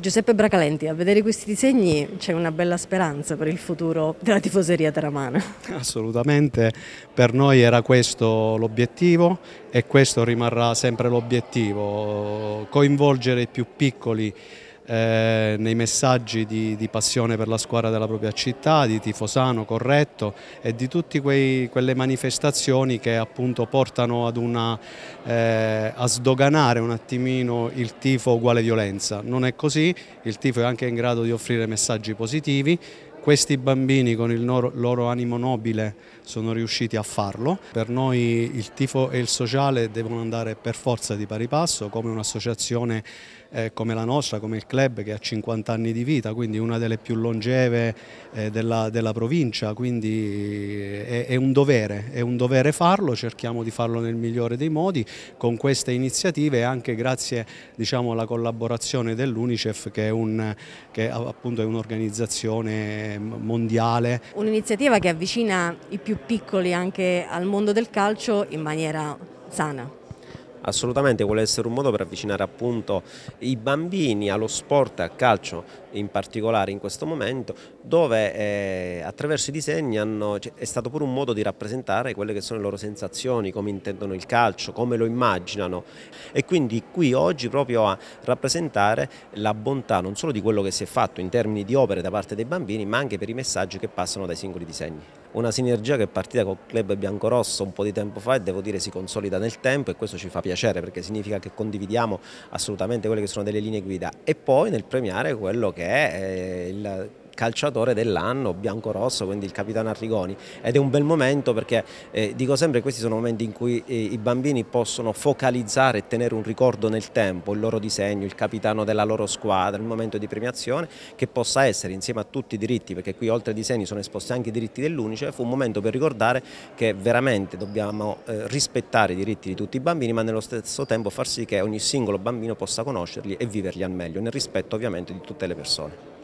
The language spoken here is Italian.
Giuseppe Bracalenti, a vedere questi disegni c'è una bella speranza per il futuro della tifoseria teramana. Assolutamente, per noi era questo l'obiettivo e questo rimarrà sempre l'obiettivo, coinvolgere i più piccoli eh, nei messaggi di, di, passione per la squadra della propria città, di Tifosano corretto e di tutte quelle manifestazioni che appunto portano ad una, eh, a sdoganare un attimino il tifo uguale violenza. Non è così, il tifo è anche in grado di offrire messaggi positivi questi bambini con il loro, loro, animo nobile sono riusciti a farlo. Per noi il tifo e il sociale devono andare per forza di pari passo, come un'associazione eh, come la nostra, come il club che ha 50 anni di vita, quindi una delle più longeve eh, della, della, provincia, quindi eh, è, è, un dovere, è un dovere farlo, cerchiamo di farlo nel migliore dei modi con queste iniziative e anche grazie diciamo, alla collaborazione dell'Unicef che è un'organizzazione Ehm, mondiale. Un'iniziativa che avvicina i più piccoli anche al mondo del calcio in maniera sana assolutamente vuole essere un modo per avvicinare appunto i bambini allo sport e al calcio in particolare in questo momento dove eh, attraverso i disegni hanno, cioè, è stato pure un modo di rappresentare quelle che sono le loro sensazioni, come intendono il calcio, come lo immaginano e quindi qui oggi proprio a rappresentare la bontà non solo di quello che si è fatto in termini di opere da parte dei bambini ma anche per i messaggi che passano dai singoli disegni una sinergia che è partita col club biancorosso un po' di tempo fa e devo dire si consolida nel tempo e questo ci fa piacere perché significa che condividiamo assolutamente quelle che sono delle linee guida e poi nel premiare quello che è eh, il calciatore dell'anno, bianco-rosso, quindi il capitano Arrigoni. Ed è un bel momento perché eh, dico sempre questi sono momenti in cui eh, i bambini possono focalizzare e tenere un ricordo nel tempo, il loro disegno, il capitano della loro squadra, il momento di premiazione che possa essere insieme a tutti i diritti, perché qui oltre ai disegni sono esposti anche i diritti dell'Unicef, un momento per ricordare che veramente dobbiamo eh, rispettare i diritti di tutti i bambini ma nello stesso tempo far sì che ogni singolo bambino possa conoscerli e viverli al meglio, nel rispetto ovviamente di tutte le persone.